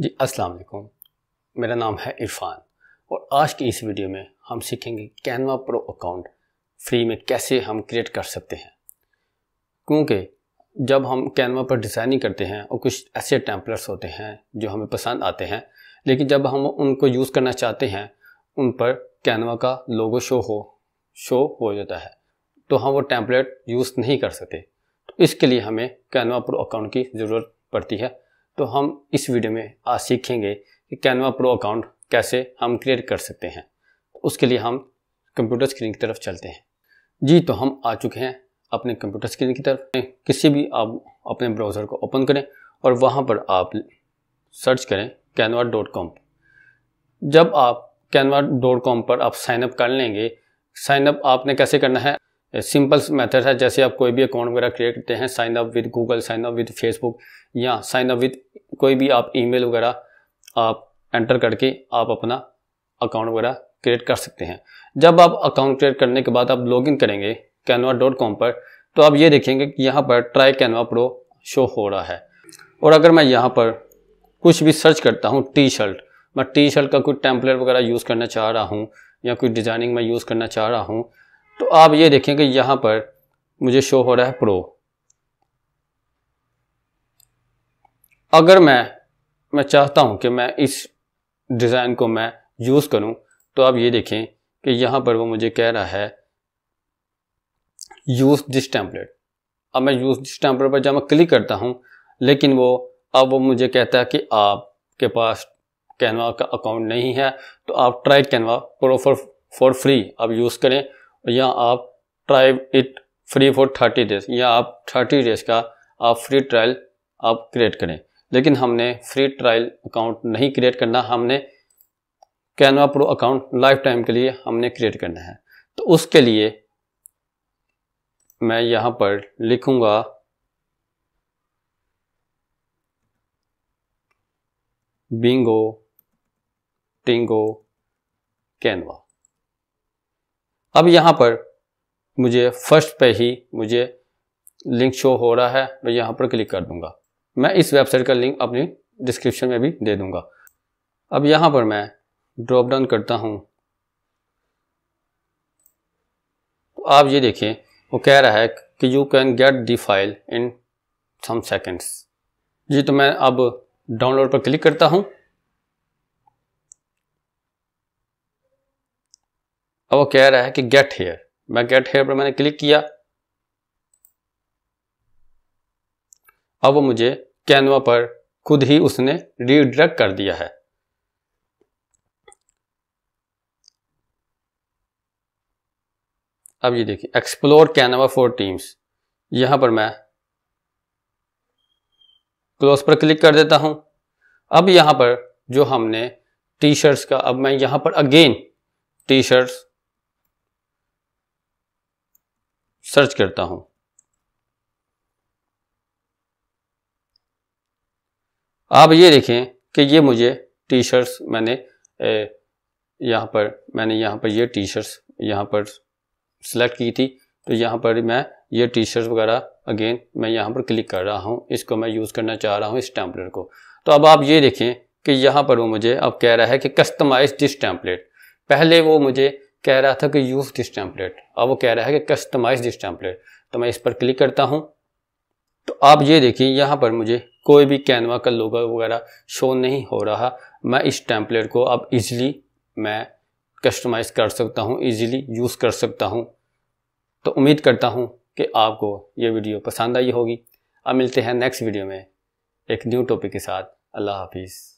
जी अस्सलाम वालेकुम मेरा नाम है इरफान और आज की इस वीडियो में हम सीखेंगे कैनवा प्रो अकाउंट फ्री में कैसे हम क्रिएट कर सकते हैं क्योंकि जब हम कैनवा पर डिज़ाइनिंग करते हैं और कुछ ऐसे टेम्पलेट्स होते हैं जो हमें पसंद आते हैं लेकिन जब हम उनको यूज़ करना चाहते हैं उन पर कैनवा का लोगो शो हो शो हो जाता है तो हम वो टेम्पलेट यूज़ नहीं कर सकते तो इसके लिए हमें कैनवा प्रो अकाउंट की ज़रूरत पड़ती है तो हम इस वीडियो में आज सीखेंगे कि कैनवा प्रो अकाउंट कैसे हम क्रिएट कर सकते हैं उसके लिए हम कंप्यूटर स्क्रीन की तरफ चलते हैं जी तो हम आ चुके हैं अपने कंप्यूटर स्क्रीन की तरफ किसी भी आप अपने ब्राउज़र को ओपन करें और वहाँ पर आप सर्च करें कैनवा डॉट कॉम जब आप कैनवा डॉट कॉम पर आप साइनअप कर लेंगे साइनअप आपने कैसे करना है सिंपल मेथड है जैसे आप कोई भी अकाउंट वगैरह क्रिएट करते हैं sign up with Google sign up with Facebook या साइन अप विद कोई भी आप ईमेल वगैरह आप एंटर करके आप अपना अकाउंट वगैरह क्रिएट कर सकते हैं जब आप अकाउंट क्रिएट करने के बाद आप लॉगिन करेंगे कैनवा डॉट कॉम पर तो आप ये देखेंगे कि यहाँ पर ट्राई कैनवा प्रो शो हो रहा है और अगर मैं यहाँ पर कुछ भी सर्च करता हूँ टी शर्ट मैं टी शर्ट का कोई टेम्पलेट वगैरह यूज़ करना चाह रहा हूँ या कोई डिज़ाइनिंग मैं यूज़ करना चाह रहा हूँ तो आप ये देखें कि यहाँ पर मुझे शो हो रहा है प्रो अगर मैं मैं चाहता हूँ कि मैं इस डिज़ाइन को मैं यूज़ करूँ तो आप ये देखें कि यहाँ पर वो मुझे कह रहा है यूज़ दिस टेम्पलेट अब मैं यूज़ दिस टेम्पलेट पर जब मैं क्लिक करता हूँ लेकिन वो अब वो मुझे कहता है कि आपके पास कैनवा का अकाउंट नहीं है तो आप try Canva pro for for free आप यूज़ करें या आप try it free for thirty days या आप थर्टी डेज का आप फ्री ट्रायल आप क्रिएट करें लेकिन हमने फ्री ट्रायल अकाउंट नहीं क्रिएट करना हमने Canva pro account lifetime के लिए हमने क्रिएट करना है तो उसके लिए मैं यहाँ पर लिखूँगा बिंगो टिंगो कैनवा अब यहाँ पर मुझे फर्स्ट पे ही मुझे लिंक शो हो रहा है मैं यहाँ पर क्लिक कर दूंगा मैं इस वेबसाइट का लिंक अपनी डिस्क्रिप्शन में भी दे दूंगा अब यहाँ पर मैं ड्रॉप डाउन करता हूँ तो आप ये देखें वो कह रहा है कि you can get the file in some seconds जी तो मैं अब डाउनलोड पर क्लिक करता हूँ अब वो कह रहा है कि गेट हेयर मैं गेट हेयर पर मैंने क्लिक किया अब वो मुझे कैनवा पर खुद ही उसने रीडायरेक्ट कर दिया है अब ये देखिए एक्सप्लोर कैनवा फॉर टीम्स यहां पर मैं क्लोज पर क्लिक कर देता हूं अब यहां पर जो हमने टी शर्ट्स का अब मैं यहां पर अगेन टी शर्ट्स सर्च करता हूं आप ये देखें कि ये मुझे टी शर्ट्स मैंने यहाँ पर मैंने यहाँ पर ये टी शर्ट्स यहाँ पर सेलेक्ट की थी तो यहाँ पर मैं ये टी शर्ट वगैरह अगेन मैं यहाँ पर क्लिक कर रहा हूँ इसको मैं यूज़ करना चाह रहा हूँ इस टैंपलेट को तो अब आप ये देखें कि यहाँ पर वो मुझे अब कह रहा है कि कस्टमाइज दिस टैंपलेट पहले वो मुझे कह रहा था कि यूज़ दिस टैंपलेट अब वो कह रहा है कि कस्टमाइज दिस टैंपलेट तो मैं इस पर क्लिक करता हूँ तो आप ये देखिए यहाँ पर मुझे कोई भी कैनवा का लोगो वगैरह शो नहीं हो रहा मैं इस टेम्पलेट को अब ईज़िली मैं कस्टमाइज़ कर सकता हूँ ईज़िली यूज़ कर सकता हूँ तो उम्मीद करता हूँ कि आपको ये वीडियो पसंद आई होगी अब मिलते हैं नेक्स्ट वीडियो में एक न्यू टॉपिक के साथ अल्लाह हाफिज़